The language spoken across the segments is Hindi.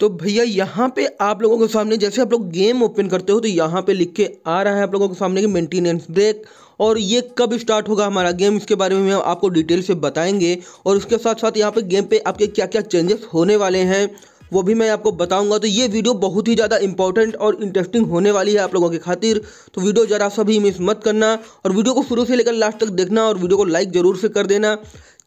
तो भैया यहाँ पे आप लोगों के सामने जैसे आप लोग गेम ओपन करते हो तो यहाँ पे लिख के आ रहा है आप लोगों के सामने कि मेंटेनेंस ब्रेक और ये कब स्टार्ट होगा हमारा गेम इसके बारे में हम आपको डिटेल से बताएंगे और उसके साथ साथ यहाँ पे गेम पे आपके क्या क्या चेंजेस होने वाले हैं वो भी मैं आपको बताऊंगा तो ये वीडियो बहुत ही ज़्यादा इंपॉर्टेंट और इंटरेस्टिंग होने वाली है आप लोगों की खातिर तो वीडियो ज़रा सभी मिस मत करना और वीडियो को शुरू से लेकर लास्ट तक देखना और वीडियो को लाइक ज़रूर से कर देना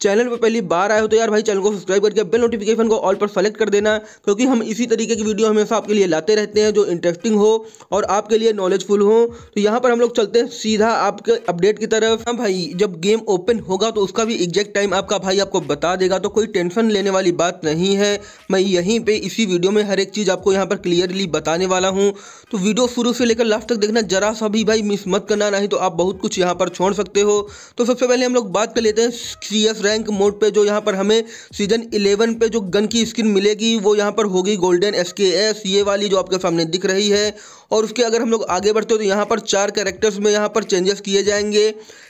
चैनल पर पहली बार आए हो तो यार भाई चैनल को सब्सक्राइब करके बेल नोटिफिकेशन को ऑल पर सेलेक्ट कर देना क्योंकि हम इसी तरीके की वीडियो हमेशा आपके लिए लाते रहते हैं जो इंटरेस्टिंग हो और आपके लिए नॉलेजफुल हो तो यहाँ पर हम लोग चलते हैं सीधा आपके अपडेट की तरफ हाँ भाई जब गेम ओपन होगा तो उसका भी एग्जैक्ट टाइम आपका भाई आपको बता देगा तो कोई टेंशन लेने वाली बात नहीं है मैं यहीं पर इसी वीडियो में हर एक चीज़ आपको यहाँ पर क्लियरली बताने वाला हूँ तो वीडियो शुरू से लेकर लास्ट तक देखना जरा सा भी भाई मिस मत करना नहीं तो आप बहुत कुछ यहाँ पर छोड़ सकते हो तो सबसे पहले हम लोग बात कर लेते हैं सी एस रैंक मोड पे जो यहाँ पर हमें सीजन 11 पे जो गन की स्किन मिलेगी वो यहाँ पर होगी गोल्डन एस ये वाली जो आपके सामने दिख रही है और उसके अगर हम लोग आगे बढ़ते हो तो यहाँ पर चार कैरेक्टर्स में यहाँ पर चेंजेस किए जाएंगे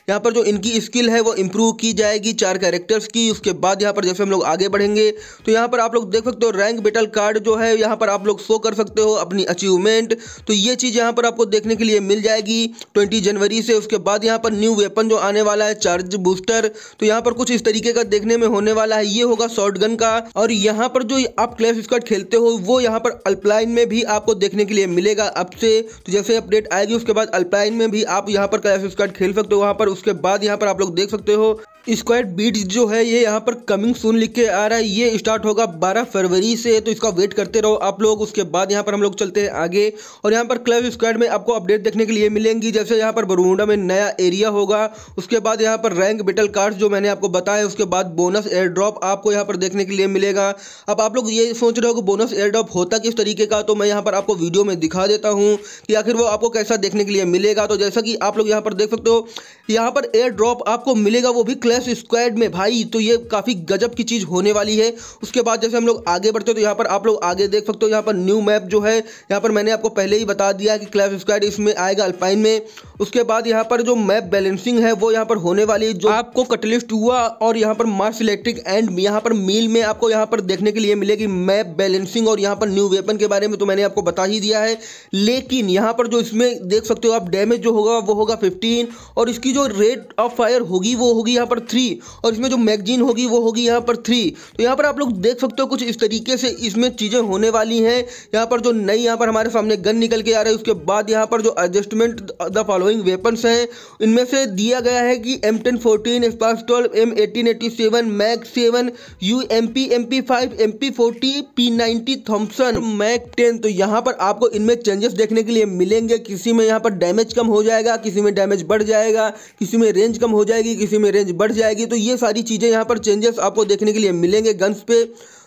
यहाँ पर जो इनकी स्किल है वो इम्प्रूव की जाएगी चार कैरेक्टर्स की उसके बाद यहाँ पर जैसे हम लोग आगे बढ़ेंगे तो यहाँ पर आप लोग देख सकते हो रैंक बेटल कार्ड जो है यहाँ पर आप लोग शो कर सकते हो अपनी अचीवमेंट तो ये चीज़ यहाँ पर आपको देखने के लिए मिल जाएगी ट्वेंटी जनवरी से उसके बाद यहाँ पर न्यू वेपन जो आने वाला है चार्ज बूस्टर तो यहाँ पर कुछ इस तरीके का देखने में होने वाला है ये होगा शॉर्ट का और यहाँ पर जो आप क्लैश स्कॉट खेलते हो वो यहाँ पर अल्पलाइन में भी आपको देखने के लिए मिलेगा से तो जैसे अपडेट आएगी उसके बाद अल्पलाइन में भी आप यहाँ पर क्लैश स्कॉट खेल सकते हो वहाँ पर उसके बाद यहाँ पर आप लोग देख सकते हो स्क्वायर बीट्स जो है ये यहाँ पर कमिंग सून लिख के आ रहा है ये स्टार्ट होगा 12 फरवरी से तो इसका वेट करते रहो आप लोग उसके बाद यहाँ पर हम लोग चलते हैं आगे और यहाँ पर क्लब स्क्वायर में आपको अपडेट देखने के लिए मिलेंगी जैसे यहाँ पर बरुंडा में नया एरिया होगा उसके बाद यहाँ पर रैंक बेटल कार्ड जो मैंने आपको बताया उसके बाद बोनस एयर ड्रॉप आपको यहाँ पर देखने के लिए मिलेगा अब आप लोग ये सोच रहे हो कि बोनस एयर ड्रॉप होता किस तरीके का तो मैं यहाँ पर आपको वीडियो में दिखा देता हूँ कि आखिर वो आपको कैसा देखने के लिए मिलेगा तो जैसा कि आप लोग यहाँ पर देख सकते हो यहाँ पर एयर ड्रॉप आपको मिलेगा वो भी लेफ्ट स्क्वाड में भाई तो ये काफ़ी गजब की चीज़ होने वाली है उसके बाद जैसे हम लोग आगे बढ़ते हैं तो यहाँ पर आप लोग आगे देख सकते हो यहाँ पर न्यू मैप जो है यहाँ पर मैंने आपको पहले ही बता दिया कि क्लैश स्क्वाड इसमें आएगा अल्पाइन में उसके बाद यहाँ पर जो मैप बैलेंसिंग है वो यहाँ पर होने वाली जो आपको कटलिस्ट हुआ और यहाँ पर मार्स इलेक्ट्रिक एंड यहाँ पर मील में आपको यहाँ पर देखने के लिए मिलेगी मैप बैलेंसिंग और यहाँ पर न्यू वेपन के बारे में तो मैंने आपको बता ही दिया है लेकिन यहाँ पर जो इसमें देख सकते हो आप डैमेज जो होगा वो होगा फिफ्टीन और इसकी जो रेट ऑफ फायर होगी वो होगी यहाँ पर पर थ्री और इसमें जो मैगजीन होगी वो होगी यहाँ पर थ्री तो यहाँ पर आप लोग देख सकते हो कुछ इस तरीके से इसमें चीज़ें होने वाली हैं यहाँ पर जो नई यहाँ पर हमारे सामने गन निकल के आ रही है उसके बाद यहाँ पर जो एडजस्टमेंट द फॉलोइंग वेपन्स हैं इनमें से दिया गया है कि M ten fourteen SPAS twelve M eighteen eighty seven Mac seven U M P M P five M P forty P ninety Thompson Mac ten तो यहाँ पर आपको इनमें चेंजेस देखने के लिए मिलेंगे किसी में यहाँ पर डैमेज कम हो जाएगा किसी में डैमेज बढ़ जाएगा किसी में रेंज कम हो जाएगी किसी में रेंज बढ़ हट जाएगी तो ये सारी चीज़ें यहाँ पर चेंजेस आपको देखने के लिए मिलेंगे गन्स पे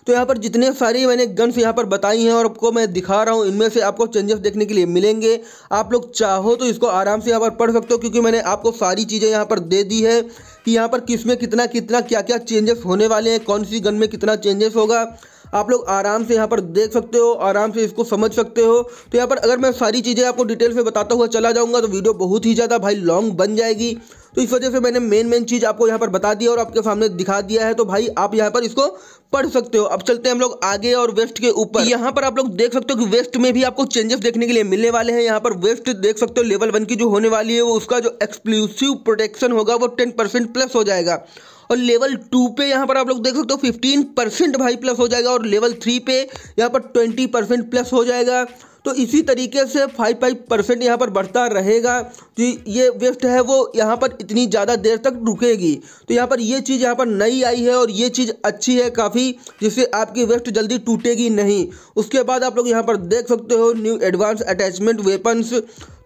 तो यहाँ पर जितने सारे मैंने गन्स यहाँ पर बताई हैं और आपको मैं दिखा रहा हूँ इनमें से आपको चेंजेस देखने के लिए मिलेंगे आप लोग चाहो तो इसको आराम से यहाँ पर पढ़ सकते हो क्योंकि मैंने आपको सारी चीज़ें यहाँ पर दे दी है कि यहाँ पर किस में कितना कितना क्या क्या चेंजेस होने वाले हैं कौन सी गन में कितना चेंजेस होगा आप लोग आराम से यहाँ पर देख सकते हो आराम से इसको समझ सकते हो तो यहाँ पर अगर मैं सारी चीज़ें आपको डिटेल से बताता हुआ चला जाऊँगा तो वीडियो बहुत ही ज़्यादा भाई लॉन्ग बन जाएगी तो इस वजह से मैंने मेन मेन चीज़ आपको यहाँ पर बता दिया और आपके सामने दिखा दिया है तो भाई आप यहाँ पर इसको पढ़ सकते हो अब चलते हैं हम लोग आगे और वेस्ट के ऊपर यहाँ पर आप लोग देख सकते हो कि वेस्ट में भी आपको चेंजेस देखने के लिए मिलने वाले हैं यहाँ पर वेस्ट देख सकते हो लेवल वन की जो होने वाली है वो उसका जो एक्सक्लूसिव प्रोटेक्शन होगा वो टेन परसेंट प्लस हो जाएगा और लेवल टू पे यहाँ पर आप लोग देख सकते हो फिफ्टीन परसेंट भाई प्लस हो जाएगा और लेवल थ्री पे यहाँ पर ट्वेंटी परसेंट प्लस हो जाएगा तो इसी तरीके से फाइव फाइव परसेंट यहाँ पर बढ़ता रहेगा कि ये वेस्ट है वो यहाँ पर इतनी ज़्यादा देर तक रुकेगी तो यहाँ पर ये चीज़ यहाँ पर नई आई है और ये चीज़ अच्छी है काफ़ी जिससे आपकी वेस्ट जल्दी टूटेगी नहीं उसके बाद आप लोग यहाँ पर देख सकते हो न्यू एडवांस अटैचमेंट वेपन्स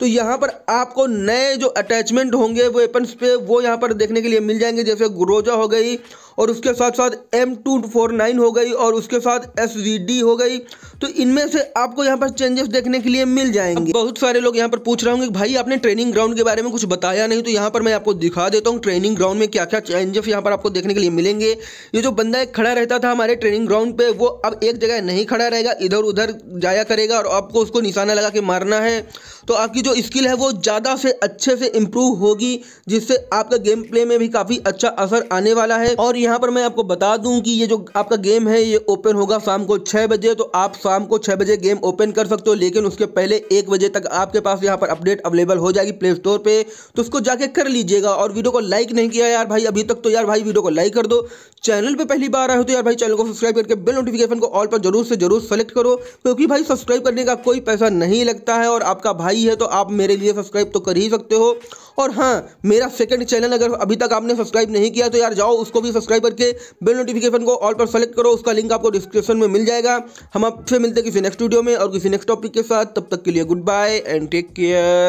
तो यहाँ पर आपको नए जो अटैचमेंट होंगे वेपन्स पे वो यहाँ पर देखने के लिए मिल जाएंगे जैसे ग्रोजा हो गई और उसके साथ साथ एम टू फोर नाइन हो गई और उसके साथ एस वी डी हो गई तो इनमें से आपको यहाँ पर चेंजेस देखने के लिए मिल जाएंगे बहुत सारे लोग यहाँ पर पूछ रहे होंगे भाई आपने ट्रेनिंग ग्राउंड के बारे में कुछ बताया नहीं तो यहाँ पर मैं आपको दिखा देता हूँ ट्रेनिंग ग्राउंड में क्या क्या चेंजेस यहाँ पर आपको देखने के लिए मिलेंगे ये जो बंदा एक खड़ा रहता था हमारे ट्रेनिंग ग्राउंड पे वो अब एक जगह नहीं खड़ा रहेगा इधर उधर जाया करेगा और आपको उसको निशाना लगा के मारना है तो आपकी जो स्किल है वो ज़्यादा से अच्छे से इम्प्रूव होगी जिससे आपका गेम प्ले में भी काफ़ी अच्छा असर आने वाला है और यहाँ यहाँ पर मैं आपको बता दूं कि ये जो आपका गेम है ये ओपन होगा शाम को छः बजे तो आप शाम को छः बजे गेम ओपन कर सकते हो लेकिन उसके पहले एक बजे तक आपके पास यहाँ पर अपडेट अवेलेबल हो जाएगी प्ले स्टोर पर तो उसको जाके कर लीजिएगा और वीडियो को लाइक नहीं किया यार भाई अभी तक तो यार भाई वीडियो को लाइक कर दो चैनल पर पहली बार आए हो तो यार भाई चैनल को सब्सक्राइब करके बिल नोटिफिकेशन को ऑल पर जरूर से जरूर सेलेक्ट करो क्योंकि भाई सब्सक्राइब करने का कोई पैसा नहीं लगता है और आपका भाई है तो आप मेरे लिए सब्सक्राइब तो कर ही सकते हो और हाँ मेरा सेकंड चैनल अगर अभी तक आपने सब्सक्राइब नहीं किया तो यार जाओ उसको भी सब्सक्राइब करके बेल नोटिफिकेशन को ऑल पर सेलेक्ट करो उसका लिंक आपको डिस्क्रिप्शन में मिल जाएगा हम आपसे मिलते हैं किसी नेक्स्ट वीडियो में और किसी नेक्स्ट टॉपिक के साथ तब तक के लिए good bye and take care